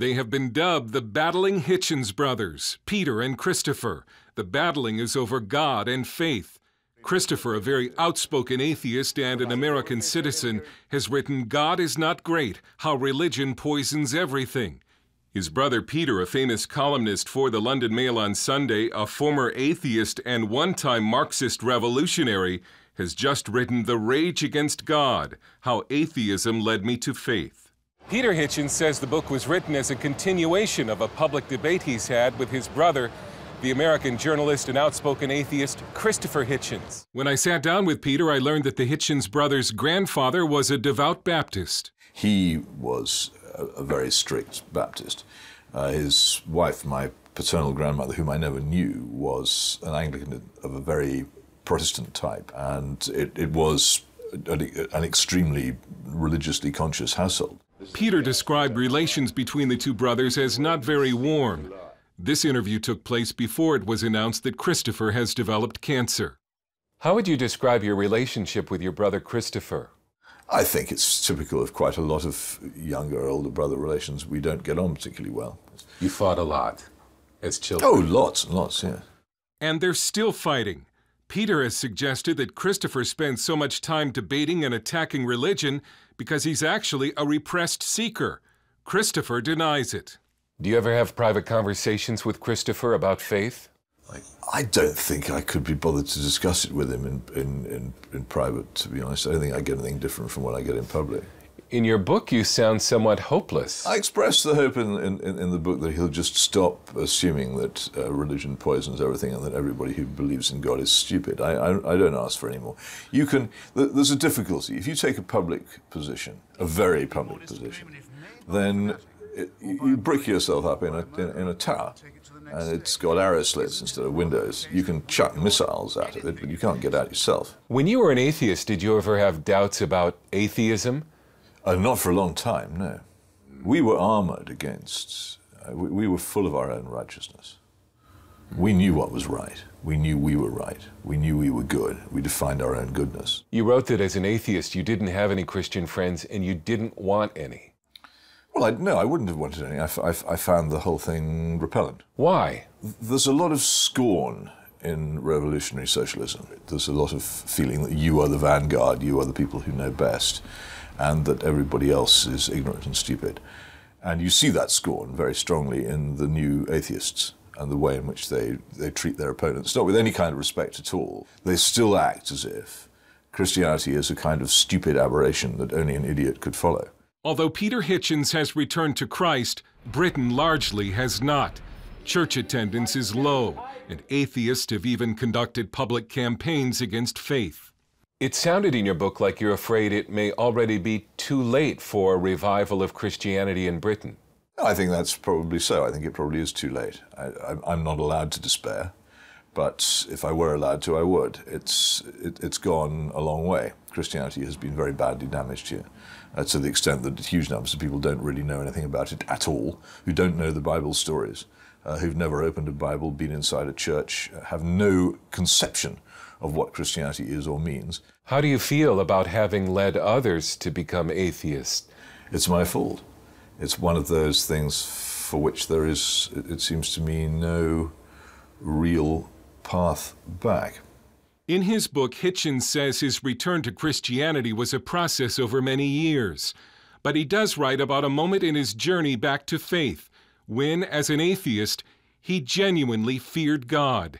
They have been dubbed the Battling Hitchens Brothers, Peter and Christopher. The battling is over God and faith. Christopher, a very outspoken atheist and an American citizen, has written God is Not Great How Religion Poisons Everything. His brother Peter, a famous columnist for the London Mail on Sunday, a former atheist and one time Marxist revolutionary, has just written The Rage Against God How Atheism Led Me to Faith. Peter Hitchens says the book was written as a continuation of a public debate he's had with his brother, the American journalist and outspoken atheist Christopher Hitchens. When I sat down with Peter, I learned that the Hitchens brothers' grandfather was a devout Baptist. He was a, very strict Baptist. Uh, his wife, my paternal grandmother, whom I never knew, was an Anglican of a very Protestant type, and it, it was an extremely religiously conscious household. Peter described relations between the two brothers as not very warm. This interview took place before it was announced that Christopher has developed cancer. How would you describe your relationship with your brother Christopher? I think it's typical of quite a lot of younger, older brother relations. We don't get on particularly well. You fought a lot as children. Oh, lots and lots, yeah. And they're still fighting. Peter has suggested that Christopher spends so much time debating and attacking religion because he's actually a repressed seeker. Christopher denies it. Do you ever have private conversations with Christopher about faith? I don't think I could be bothered to discuss it with him in, in, in, in private, to be honest. I don't think I get anything different from what I get in public in your book, you sound somewhat hopeless. I express the hope in, in, in the book that he'll just stop assuming that uh, religion poisons everything and that everybody who believes in God is stupid. I, I, I don't ask for any more. You can, there's a difficulty. If you take a public position, a very public position, then it, you brick yourself up in a, in, in a tower and it's got arrow slits instead of windows. You can chuck missiles out of it, but you can't get out yourself. When you were an atheist, did you ever have doubts about atheism? Uh, not for a long time, no. We were armored against, uh, we, we, were full of our own righteousness. We knew what was right. We knew we were right. We knew we were good. We defined our own goodness. You wrote that as an atheist, you didn't have any Christian friends and you didn't want any. Well, I, no, I wouldn't have wanted any. I found the whole thing repellent. Why? There's a lot of scorn in revolutionary socialism. There's a lot of feeling that you are the vanguard, you are the people who know best and that everybody else is ignorant and stupid. And you see that scorn very strongly in the new atheists and the way in which they, they treat their opponents, not with any kind of respect at all. They still act as if Christianity is a kind of stupid aberration that only an idiot could follow. Although Peter Hitchens has returned to Christ, Britain largely has not. Church attendance is low, and atheists have even conducted public campaigns against faith. It sounded in your book like you're afraid it may already be too late for a revival of Christianity in Britain. I think that's probably so. I think it probably is too late. I, am not allowed to despair, but if I were allowed to, I would. It's, it, has gone a long way. Christianity has been very badly damaged here, uh, to the extent that huge numbers of people don't really know anything about it at all, who don't know the Bible stories uh, who've never opened a Bible, been inside a church, uh, have no conception of what Christianity is or means. How do you feel about having led others to become atheists? It's my fault. It's one of those things for which there is, it seems to me, no real path back. In his book, Hitchens says his return to Christianity was a process over many years. But he does write about a moment in his journey back to faith when, as an atheist, he genuinely feared God.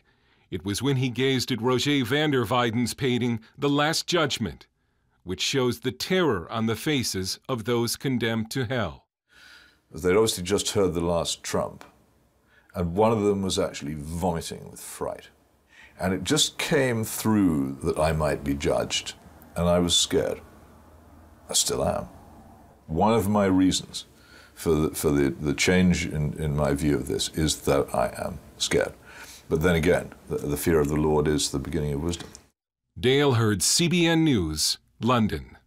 It was when he gazed at Roger van der Weyden's painting, The Last Judgment, which shows the terror on the faces of those condemned to hell. They'd obviously just heard the last trump, and one of them was actually vomiting with fright. And it just came through that I might be judged, and I was scared. I still am. One of my reasons for the, for the, the change in, in my view of this is that I am scared. But then again, the, the fear of the Lord is the beginning of wisdom. Dale Hurd, CBN News, London.